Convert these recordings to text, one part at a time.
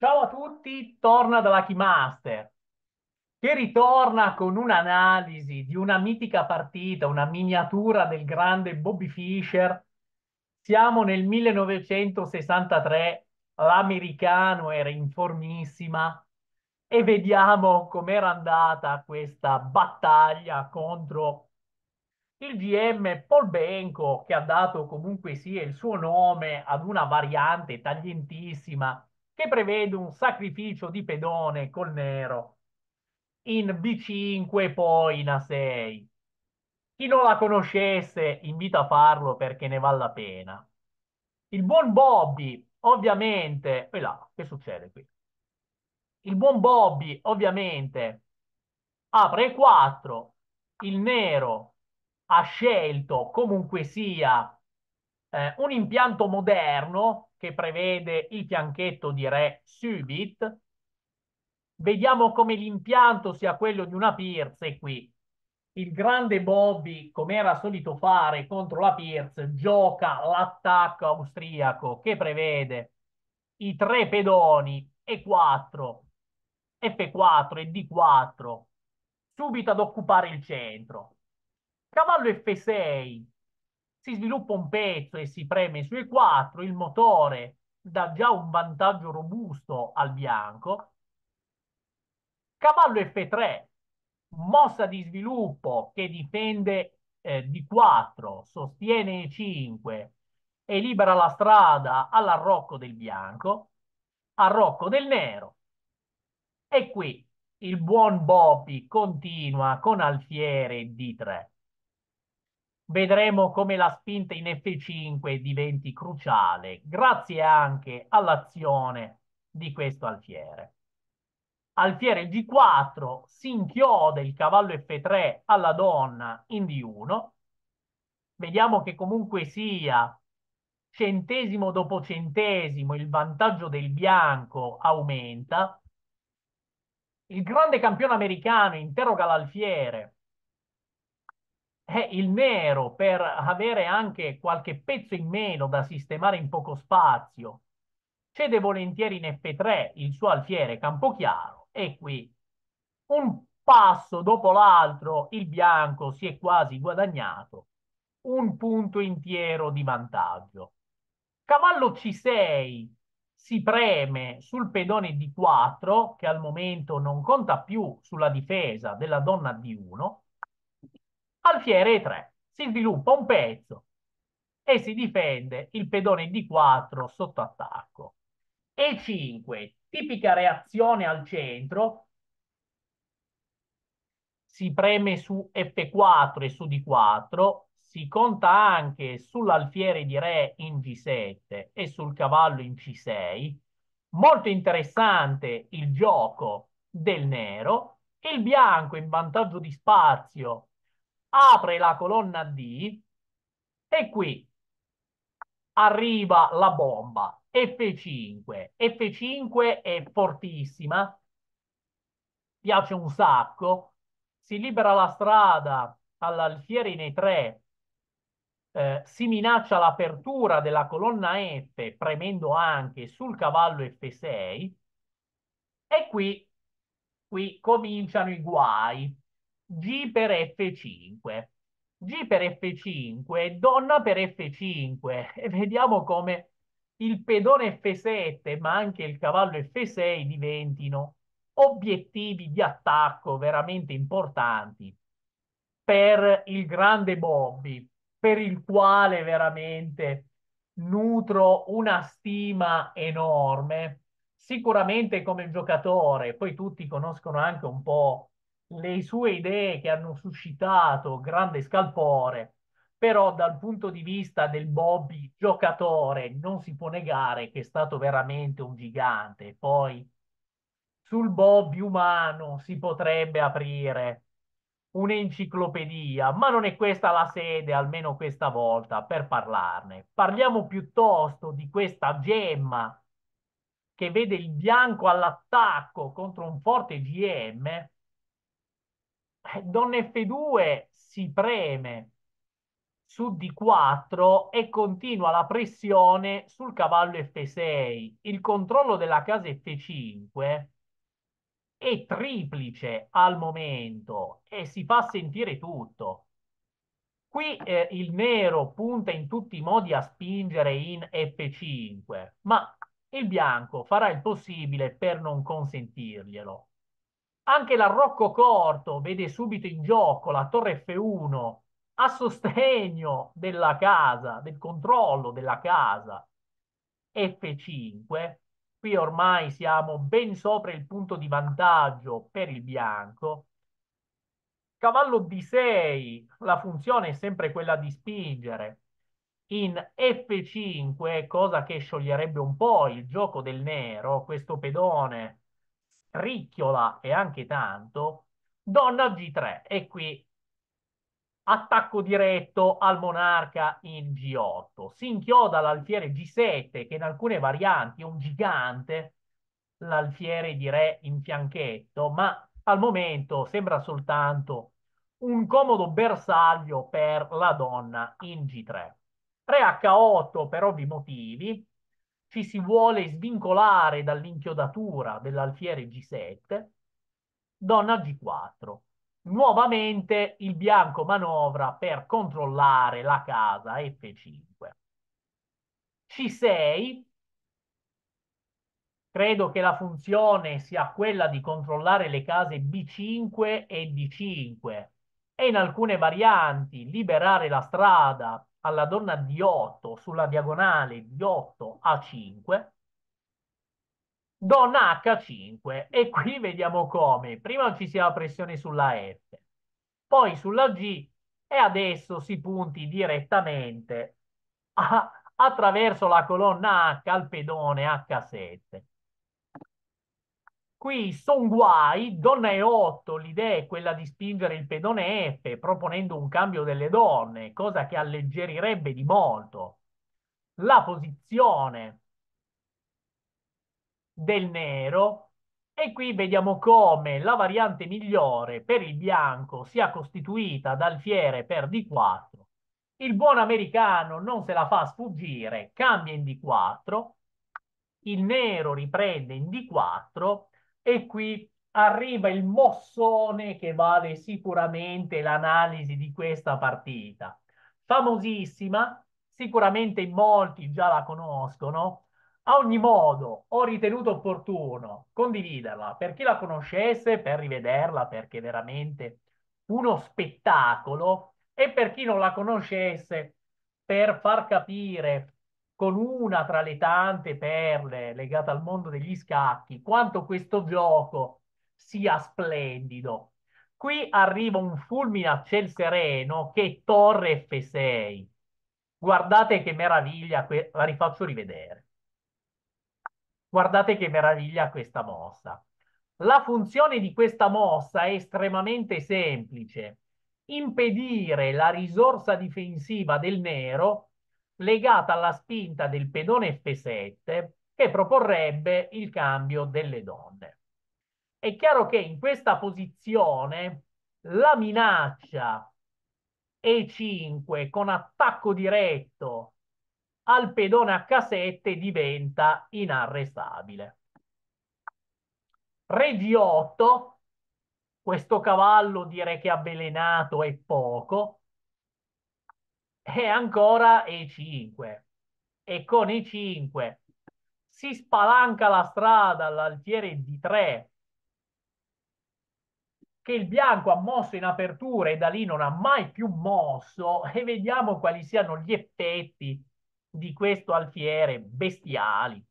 Ciao a tutti, torna da Lucky Master, che ritorna con un'analisi di una mitica partita, una miniatura del grande Bobby Fischer. Siamo nel 1963, l'americano era in formissima e vediamo com'era andata questa battaglia contro il GM Paul Benco, che ha dato comunque sia sì, il suo nome ad una variante taglientissima che prevede un sacrificio di pedone col nero in B5 poi in A6. Chi non la conoscesse invita a farlo perché ne vale la pena. Il buon Bobby, ovviamente, e là, che succede qui? Il buon Bobby, ovviamente, apre 4, il nero ha scelto comunque sia eh, un impianto moderno che prevede il fianchetto di re subit, vediamo come l'impianto sia quello di una Pierce qui. Il grande Bobby, come era solito fare contro la Pierce, gioca l'attacco austriaco che prevede i tre pedoni E4, F4 e D4 subito ad occupare il centro. Cavallo F6 si sviluppa un pezzo e si preme sui quattro, il motore dà già un vantaggio robusto al bianco. Cavallo F3, mossa di sviluppo che difende eh, di 4, sostiene E5 e libera la strada all'arrocco del bianco, arrocco del nero. E qui il buon Bopi continua con alfiere D3. Vedremo come la spinta in F5 diventi cruciale, grazie anche all'azione di questo alfiere. Alfiere G4 si inchioda il cavallo F3 alla donna in D1. Vediamo che comunque sia centesimo dopo centesimo il vantaggio del bianco aumenta. Il grande campione americano interroga l'alfiere è il nero per avere anche qualche pezzo in meno da sistemare in poco spazio. Cede volentieri in F3 il suo alfiere Campochiaro e qui un passo dopo l'altro il bianco si è quasi guadagnato un punto intero di vantaggio. Cavallo C6 si preme sul pedone D4 che al momento non conta più sulla difesa della donna D1 alfiere E3. Si sviluppa un pezzo e si difende il pedone D4 sotto attacco. E5, tipica reazione al centro, si preme su F4 e su D4, si conta anche sull'alfiere di Re in G7 e sul cavallo in C6. Molto interessante il gioco del nero. Il bianco in vantaggio di spazio apre la colonna D e qui arriva la bomba F5. F5 è fortissima, piace un sacco, si libera la strada all'alfiere in E3, eh, si minaccia l'apertura della colonna F premendo anche sul cavallo F6 e qui, qui cominciano i guai G per F5. G per F5, donna per F5 e vediamo come il pedone F7 ma anche il cavallo F6 diventino obiettivi di attacco veramente importanti per il grande Bobby, per il quale veramente nutro una stima enorme, sicuramente come giocatore, poi tutti conoscono anche un po' le sue idee che hanno suscitato grande scalpore, però dal punto di vista del Bobby giocatore non si può negare che è stato veramente un gigante. Poi sul Bobby umano si potrebbe aprire un'enciclopedia, ma non è questa la sede, almeno questa volta, per parlarne. Parliamo piuttosto di questa gemma che vede il bianco all'attacco contro un forte GM eh, Don F2 si preme su D4 e continua la pressione sul cavallo F6. Il controllo della casa F5 è triplice al momento e si fa sentire tutto. Qui eh, il nero punta in tutti i modi a spingere in F5, ma il bianco farà il possibile per non consentirglielo. Anche la Rocco corto vede subito in gioco la torre F1 a sostegno della casa, del controllo della casa. F5, qui ormai siamo ben sopra il punto di vantaggio per il bianco. Cavallo D6, la funzione è sempre quella di spingere. In F5, cosa che scioglierebbe un po' il gioco del nero, questo pedone ricchiola e anche tanto, donna G3 e qui attacco diretto al monarca in G8. Si inchioda l'alfiere G7 che in alcune varianti è un gigante, l'alfiere di re in fianchetto, ma al momento sembra soltanto un comodo bersaglio per la donna in G3. Re H8 per ovvi motivi, ci si vuole svincolare dall'inchiodatura dell'alfiere G7, donna G4. Nuovamente il bianco manovra per controllare la casa F5. C6, credo che la funzione sia quella di controllare le case B5 e D5 e in alcune varianti liberare la strada alla donna di 8 sulla diagonale di 8 a 5, donna H5 e qui vediamo come. Prima ci sia la pressione sulla F, poi sulla G e adesso si punti direttamente a, attraverso la colonna H al pedone H7. Qui sono guai, donna E8, l'idea è quella di spingere il pedone F proponendo un cambio delle donne, cosa che alleggerirebbe di molto la posizione del nero e qui vediamo come la variante migliore per il bianco sia costituita dal fiere per D4. Il buon americano non se la fa sfuggire, cambia in D4, il nero riprende in D4 e qui arriva il mossone che vale sicuramente l'analisi di questa partita. Famosissima, sicuramente molti già la conoscono. A ogni modo, ho ritenuto opportuno condividerla per chi la conoscesse, per rivederla, perché è veramente uno spettacolo, e per chi non la conoscesse, per far capire con una tra le tante perle legate al mondo degli scacchi, quanto questo gioco sia splendido. Qui arriva un fulmine a ciel sereno che è torre F6. Guardate che meraviglia, que- la rifaccio rivedere. Guardate che meraviglia questa mossa. La funzione di questa mossa è estremamente semplice. Impedire la risorsa difensiva del nero legata alla spinta del pedone F7 che proporrebbe il cambio delle donne. È chiaro che in questa posizione la minaccia E5 con attacco diretto al pedone H7 diventa inarrestabile. Re G8, questo cavallo direi che avvelenato è poco, e ancora e 5. E con i 5 si spalanca la strada all'altiere d 3 che il bianco ha mosso in apertura e da lì non ha mai più mosso e vediamo quali siano gli effetti di questo alfiere bestiali.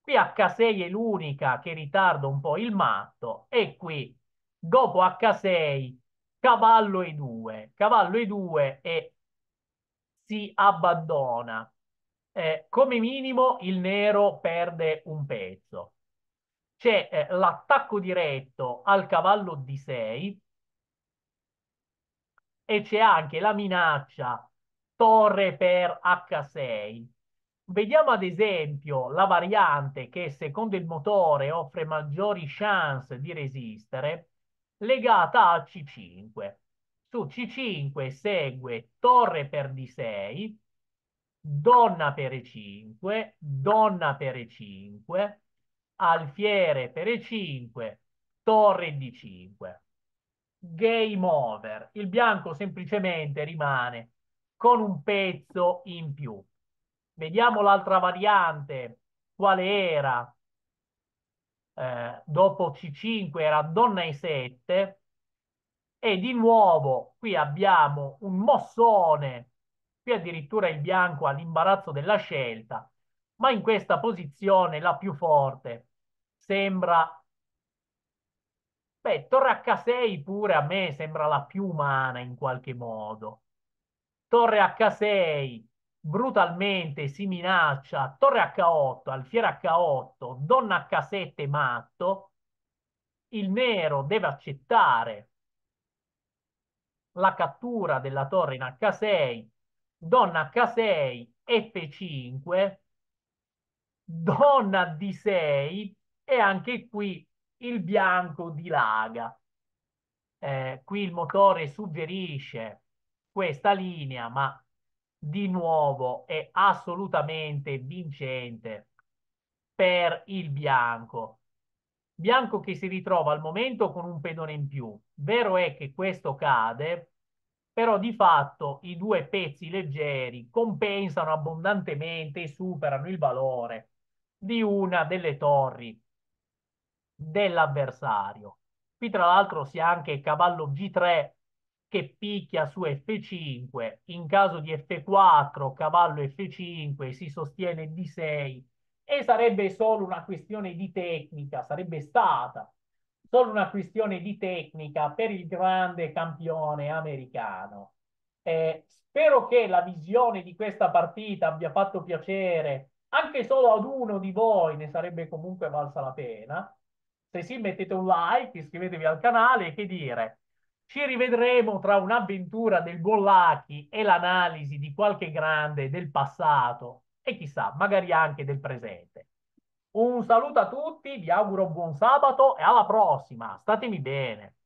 Qui H6 è l'unica che ritarda un po' il matto e qui dopo H6 cavallo E2. Cavallo E2 è si abbandona. Eh, come minimo il nero perde un pezzo. C'è eh, l'attacco diretto al cavallo d 6 e c'è anche la minaccia torre per H6. Vediamo ad esempio la variante che secondo il motore offre maggiori chance di resistere legata a C5 su C5 segue torre per D6, donna per E5, donna per E5, alfiere per E5, torre D5. Game over. Il bianco semplicemente rimane con un pezzo in più. Vediamo l'altra variante, quale era eh, dopo C5 era donna E7, e di nuovo qui abbiamo un mossone, qui addirittura il bianco ha l'imbarazzo della scelta, ma in questa posizione la più forte sembra... Beh, torre H6 pure a me sembra la più umana in qualche modo. Torre H6 brutalmente si minaccia, torre H8, alfiere H8, donna H7 matto, il nero deve accettare la cattura della torre in H6, donna H6, F5, donna D6 e anche qui il bianco dilaga. Eh, qui il motore suggerisce questa linea, ma di nuovo è assolutamente vincente per il bianco bianco che si ritrova al momento con un pedone in più. Vero è che questo cade, però di fatto i due pezzi leggeri compensano abbondantemente e superano il valore di una delle torri dell'avversario. Qui tra l'altro si ha anche cavallo G3 che picchia su F5, in caso di F4 cavallo F5 si sostiene D6 e sarebbe solo una questione di tecnica, sarebbe stata solo una questione di tecnica per il grande campione americano. Eh, spero che la visione di questa partita abbia fatto piacere anche solo ad uno di voi, ne sarebbe comunque valsa la pena. Se sì, mettete un like, iscrivetevi al canale e che dire. Ci rivedremo tra un'avventura del Bollacchi e l'analisi di qualche grande del passato e chissà, magari anche del presente. Un saluto a tutti, vi auguro buon sabato e alla prossima. Statemi bene.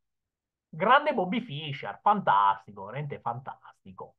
Grande Bobby Fischer, fantastico, veramente fantastico.